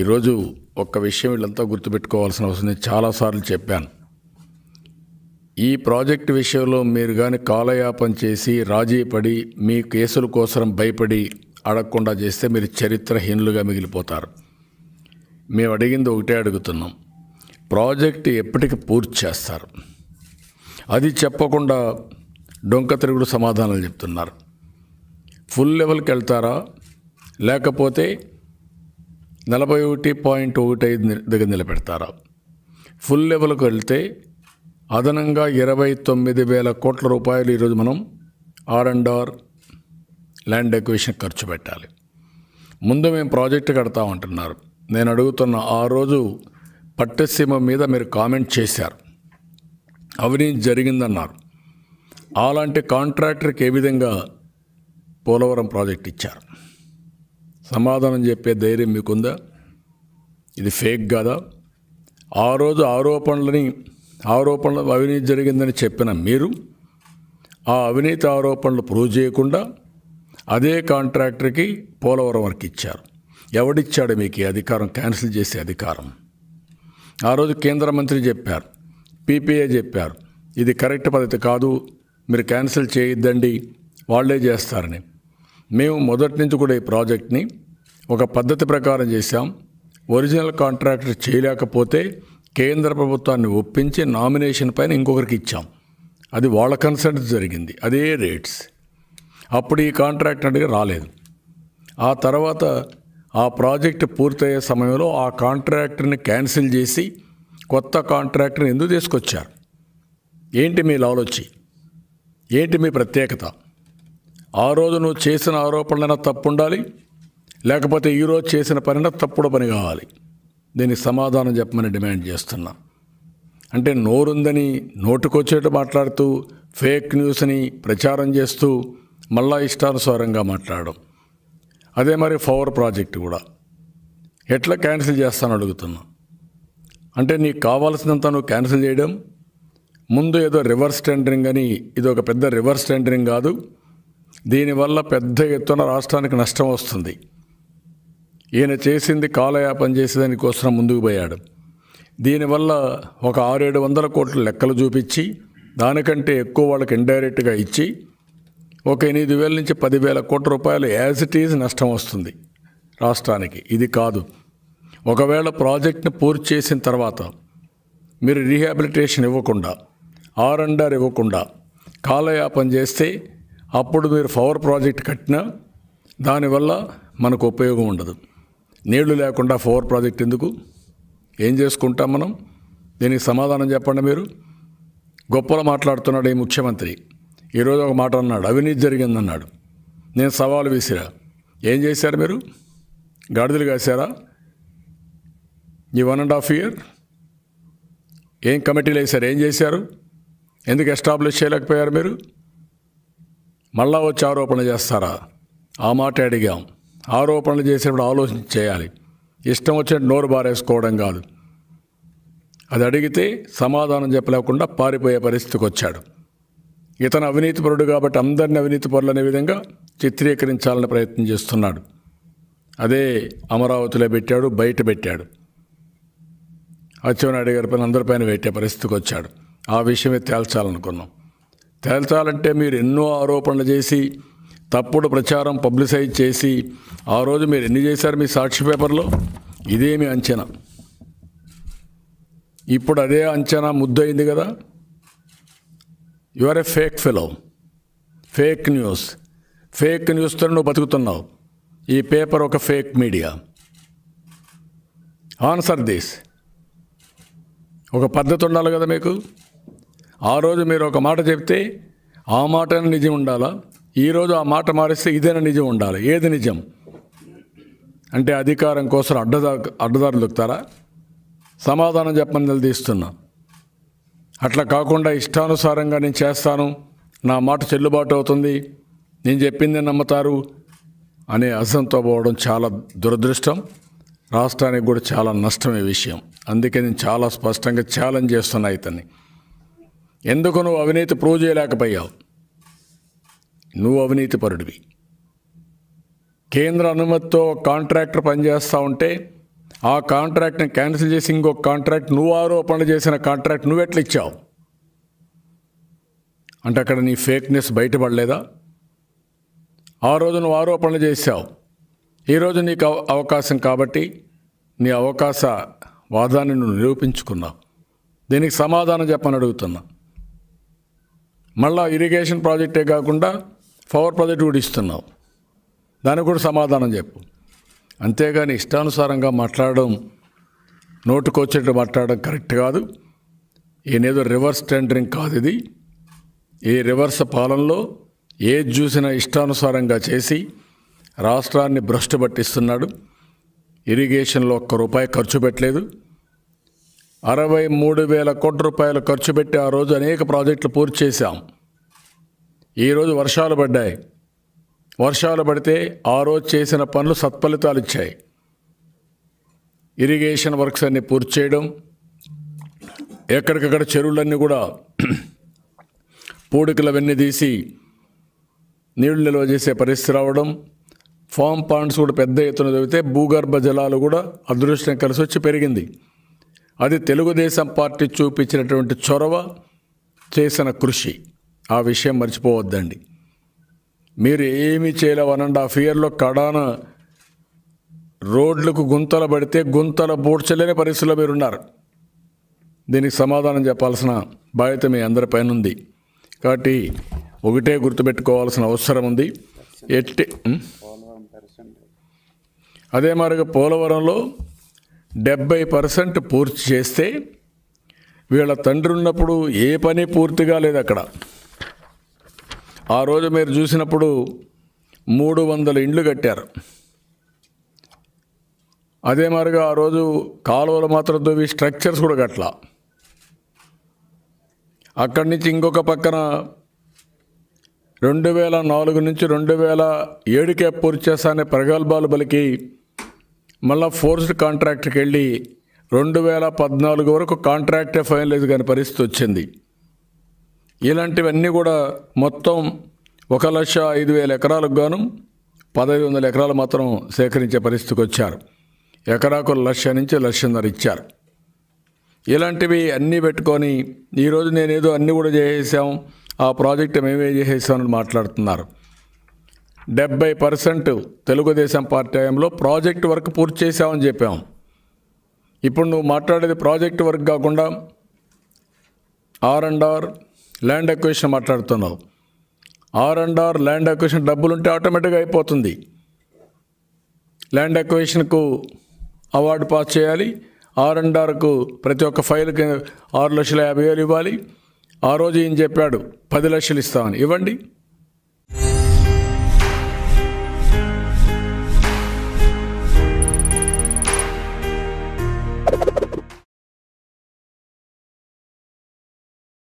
ఈరోజు ఒక్క విషయం వీళ్ళంతా గుర్తుపెట్టుకోవాల్సిన అవసరం చాలాసార్లు చెప్పాను ఈ ప్రాజెక్ట్ విషయంలో మీరు కానీ కాలయాపం చేసి రాజీ పడి మీ కేసుల కోసం భయపడి అడగకుండా చేస్తే మీరు చరిత్రహీనులుగా మిగిలిపోతారు మేము అడిగింది ఒకటే అడుగుతున్నాం ప్రాజెక్ట్ ఎప్పటికి పూర్తి చేస్తారు అది చెప్పకుండా డొంక తిరుగుడు సమాధానాలు చెప్తున్నారు ఫుల్ లెవెల్కి వెళ్తారా లేకపోతే నలభై ఒకటి పాయింట్ ఒకటి ఐదు దగ్గర నిలబెడతారు ఫుల్ లెవెల్కి వెళ్తే అదనంగా ఇరవై తొమ్మిది వేల కోట్ల రూపాయలు ఈరోజు మనం R and R land acquisition ఖర్చు పెట్టాలి ముందు మేము ప్రాజెక్టు కడతామంటున్నారు నేను అడుగుతున్న ఆ రోజు పట్టసీమ మీద మీరు కామెంట్ చేశారు అవినీతి జరిగిందన్నారు అలాంటి కాంట్రాక్టర్కి ఏ విధంగా పోలవరం ప్రాజెక్ట్ ఇచ్చారు సమాధానం చెప్పే ధైర్యం మీకుందా ఇది ఫేక్ కాదా ఆ రోజు ఆరోపణలని ఆరోపణలు అవినీతి జరిగిందని చెప్పిన మీరు ఆ అవినీతి ఆరోపణలు ప్రూవ్ చేయకుండా అదే కాంట్రాక్టర్కి పోలవరం వరకు ఇచ్చారు ఎవడిచ్చాడు మీకు ఈ అధికారం క్యాన్సిల్ చేసే అధికారం ఆ రోజు కేంద్ర మంత్రి చెప్పారు పీపీఏ చెప్పారు ఇది కరెక్ట్ పద్ధతి కాదు మీరు క్యాన్సిల్ చేయొద్దండి వాళ్లే చేస్తారని మేము మొదటి నుంచి కూడా ఈ ప్రాజెక్ట్ని ఒక పద్ధతి ప్రకారం చేశాం ఒరిజినల్ కాంట్రాక్టర్ చేయలేకపోతే కేంద్ర ప్రభుత్వాన్ని ఒప్పించి నామినేషన్ పైన ఇంకొకరికి ఇచ్చాం అది వాళ్ళ కన్సల్ట్ జరిగింది అదే రేట్స్ అప్పుడు ఈ కాంట్రాక్ట్ అడిగి రాలేదు ఆ తర్వాత ఆ ప్రాజెక్ట్ పూర్తయ్యే సమయంలో ఆ కాంట్రాక్టర్ని క్యాన్సిల్ చేసి కొత్త కాంట్రాక్టర్ని ఎందుకు తీసుకొచ్చారు ఏంటి మీ లాలోచి ఏంటి మీ ప్రత్యేకత ఆ రోజు నువ్వు చేసిన ఆరోపణలైనా తప్పు ఉండాలి లేకపోతే ఈరోజు చేసిన పనిన తప్పుడు పని కావాలి దీనికి సమాధానం చెప్పమని డిమాండ్ చేస్తున్నా అంటే నోరుందని నోటుకొచ్చేట మాట్లాడుతూ ఫేక్ న్యూస్ని ప్రచారం చేస్తూ మళ్ళా ఇష్టానుసారంగా మాట్లాడడం అదే మరి పవర్ ప్రాజెక్ట్ కూడా ఎట్లా క్యాన్సిల్ చేస్తాను అడుగుతున్నా అంటే నీకు కావాల్సినంత నువ్వు క్యాన్సిల్ చేయడం ముందు ఏదో రివర్స్ టెండరింగ్ అని ఇది ఒక పెద్ద రివర్స్ టెండరింగ్ కాదు దీనివల్ల పెద్ద ఎత్తున రాష్ట్రానికి నష్టం వస్తుంది ఈయన చేసింది కాలయాపన చేసేదాని కోసం ముందుకు పోయాడు దీనివల్ల ఒక ఆరేడు వందల కోట్ల లెక్కలు చూపించి దానికంటే ఎక్కువ వాళ్ళకి ఇండైరెక్ట్గా ఇచ్చి ఒక ఎనిమిది వేల నుంచి పదివేల కోట్ల రూపాయలు యాజ్ ఇట్ ఈజ్ నష్టం వస్తుంది రాష్ట్రానికి ఇది కాదు ఒకవేళ ప్రాజెక్ట్ని పూర్తి చేసిన తర్వాత మీరు రీహాబిలిటేషన్ ఇవ్వకుండా ఆర్ అండ్ ఆర్ ఇవ్వకుండా కాలయాపన చేస్తే అప్పుడు మీరు పవర్ ప్రాజెక్ట్ కట్టినా దానివల్ల మనకు ఉపయోగం ఉండదు నీళ్లు లేకుండా ఫోర్ ప్రాజెక్ట్ ఎందుకు ఏం చేసుకుంటాం మనం దీనికి సమాధానం చెప్పండి మీరు గొప్పలు మాట్లాడుతున్నాడు ఈ ముఖ్యమంత్రి ఈరోజు ఒక మాట అన్నాడు అవినీతి జరిగిందన్నాడు నేను సవాలు వేసిరా ఏం చేశారు మీరు గాడిదలు కాశారా ఈ వన్ అండ్ హాఫ్ ఇయర్ ఏం కమిటీలు వేశారు ఏం చేశారు ఎందుకు ఎస్టాబ్లిష్ చేయలేకపోయారు మీరు మళ్ళా వచ్చి ఆరోపణ చేస్తారా ఆ మాట అడిగాం ఆరోపణలు చేసేప్పుడు ఆలోచన చేయాలి ఇష్టం వచ్చే నోరు బారేసుకోవడం కాదు అది అడిగితే సమాధానం చెప్పలేకుండా పారిపోయే పరిస్థితికి వచ్చాడు ఇతను అవినీతిపరుడు కాబట్టి అందరిని అవినీతిపరులు అనే విధంగా చిత్రీకరించాలని ప్రయత్నం చేస్తున్నాడు అదే అమరావతిలో పెట్టాడు బయట పెట్టాడు అచ్చెవనాయుడు గారి పైన అందరిపైన పెట్టే పరిస్థితికి వచ్చాడు ఆ విషయమే తేల్చాలనుకున్నాం తేల్చాలంటే మీరు ఎన్నో ఆరోపణలు చేసి తప్పుడు ప్రచారం పబ్లిసైజ్ చేసి ఆ రోజు మీరు ఎన్ని చేశారు మీ సాక్షి పేపర్లో ఇదేమి అంచనా ఇప్పుడు అదే అంచనా ముద్దయింది కదా your a fake fellow fake news fake న్యూస్తో నువ్వు బతుకుతున్నావు ఈ పేపర్ ఒక ఫేక్ మీడియా ఆన్సర్ దిస్ ఒక పద్ధతి ఉండాలి కదా మీకు ఆ రోజు మీరు ఒక మాట చెప్తే ఆ మాటనే నిజం ఉండాలా ఈరోజు ఆ మాట మారిస్తే ఇదేనా నిజం ఉండాలి ఏది నిజం అంటే అధికారం కోసం అడ్డదారు అడ్డదారులు దొక్కుతారా సమాధానం చెప్పని నిలదీస్తున్నా అట్లా కాకుండా ఇష్టానుసారంగా నేను చేస్తాను నా మాట చెల్లుబాటు అవుతుంది నేను చెప్పింది నమ్ముతారు అనే అసంతో పోవడం చాలా దురదృష్టం రాష్ట్రానికి కూడా చాలా నష్టమే విషయం అందుకే నేను చాలా స్పష్టంగా ఛాలెంజ్ చేస్తున్నా ఇతన్ని ఎందుకు నువ్వు అవినీతి ప్రూవ్ చేయలేకపోయావు నువ్వు అవినీతిపరుడివి కేంద్ర అనుమతితో కాంట్రాక్టర్ పనిచేస్తూ ఉంటే ఆ కాంట్రాక్ట్ని క్యాన్సిల్ చేసి ఇంకో కాంట్రాక్ట్ నువ్వు ఆరోపణ చేసిన కాంట్రాక్ట్ నువ్వు ఎట్లా ఇచ్చావు అంటే అక్కడ నీ ఫేక్నెస్ బయటపడలేదా ఆ రోజు నువ్వు ఆరోపణలు చేశావు ఈరోజు నీకు అవకాశం కాబట్టి నీ అవకాశ వాదాన్ని నువ్వు నిరూపించుకున్నావు దీనికి సమాధానం చెప్పని అడుగుతున్నా మళ్ళా ఇరిగేషన్ ప్రాజెక్టే కాకుండా పవర్ ప్రాజెక్ట్ కూడా ఇస్తున్నావు దానికి కూడా సమాధానం చెప్పు అంతేగాని ఇష్టానుసారంగా మాట్లాడడం నోటుకొచ్చేట్టు మాట్లాడడం కరెక్ట్ కాదు ఈయనేదో రివర్స్ టెండరింగ్ కాదు ఇది ఈ రివర్స్ పాలనలో ఏది చూసినా ఇష్టానుసారంగా చేసి రాష్ట్రాన్ని భ్రష్టు పట్టిస్తున్నాడు ఇరిగేషన్లో ఒక్క రూపాయి ఖర్చు పెట్టలేదు అరవై మూడు వేల కోట్ల రూపాయలు ఖర్చు పెట్టి ఆ రోజు అనేక ప్రాజెక్టులు పూర్తి చేశాం ఈరోజు వర్షాలు పడ్డాయి వర్షాలు పడితే ఆ రోజు చేసిన పనులు సత్ఫలితాలు ఇచ్చాయి ఇరిగేషన్ వర్క్స్ అన్నీ పూర్తి చేయడం ఎక్కడికక్కడ చెరువులన్నీ కూడా పూడికలవన్నీ తీసి నీళ్లు నిల్వ చేసే పరిస్థితి రావడం ఫామ్ పాండ్స్ కూడా పెద్ద ఎత్తున చదివితే భూగర్భ జలాలు కూడా అదృష్టం కలిసి వచ్చి పెరిగింది అది తెలుగుదేశం పార్టీ చూపించినటువంటి చొరవ చేసిన కృషి ఆ విషయం మర్చిపోవద్దండి మీరు ఏమి చేయలే వన్ అండ్ హాఫ్ ఇయర్లో కడాన రోడ్లకు గుంతలు పడితే గుంతలు పూడ్చలేని మీరు మీరున్నారు దీనికి సమాధానం చెప్పాల్సిన బాధ్యత మీ అందరిపైన ఉంది కాబట్టి ఒకటే గుర్తుపెట్టుకోవాల్సిన అవసరం ఉంది ఎట్టి అదే మరిగా పోలవరంలో డెబ్బై పర్సెంట్ పూర్తి చేస్తే వీళ్ళ తండ్రి ఉన్నప్పుడు ఏ పని పూర్తిగా లేదు అక్కడ ఆ రోజు మీరు చూసినప్పుడు మూడు వందల ఇండ్లు కట్టారు అదే మరిగా ఆ రోజు కాలువలు మాత్రం తోవి స్ట్రక్చర్స్ కూడా కట్ల అక్కడి నుంచి ఇంకొక పక్కన రెండు వేల నాలుగు నుంచి రెండు వేల ఏడుకే పూర్తి చేస్తానే ప్రగల్భాలు బలికి మళ్ళీ ఫోర్స్డ్ కాంట్రాక్ట్కి వెళ్ళి రెండు వేల పద్నాలుగు వరకు కాంట్రాక్టే ఫైనలైజ్ కాని పరిస్థితి వచ్చింది ఇలాంటివన్నీ కూడా మొత్తం ఒక లక్ష ఐదు వేల ఎకరాలకు గాను పదహైదు వందల ఎకరాలు మాత్రం సేకరించే పరిస్థితికి వచ్చారు ఎకరాకు లక్ష నుంచి లక్షన్నర ఇచ్చారు ఇలాంటివి అన్నీ పెట్టుకొని ఈరోజు నేనేదో అన్నీ కూడా చేసేసాం ఆ ప్రాజెక్ట్ మేమే చేసేసామని మాట్లాడుతున్నారు డెబ్బై పర్సెంట్ తెలుగుదేశం పార్టీ హయాంలో ప్రాజెక్ట్ వర్క్ పూర్తి చేసామని చెప్పాం ఇప్పుడు నువ్వు మాట్లాడేది ప్రాజెక్ట్ వర్క్ కాకుండా R and R land acquisition మాట్లాడుతున్నావు R and R land acquisition డబ్బులు ఉంటే ఆటోమేటిక్గా అయిపోతుంది ల్యాండ్ అక్విజిషన్కు అవార్డు పాస్ చేయాలి ఆర్ అండ్ ఆర్కు ప్రతి ఒక్క ఫైల్కి ఆరు లక్షల యాభై వేలు ఇవ్వాలి ఆ రోజు ఈయన చెప్పాడు పది లక్షలు ఇస్తామని ఇవ్వండి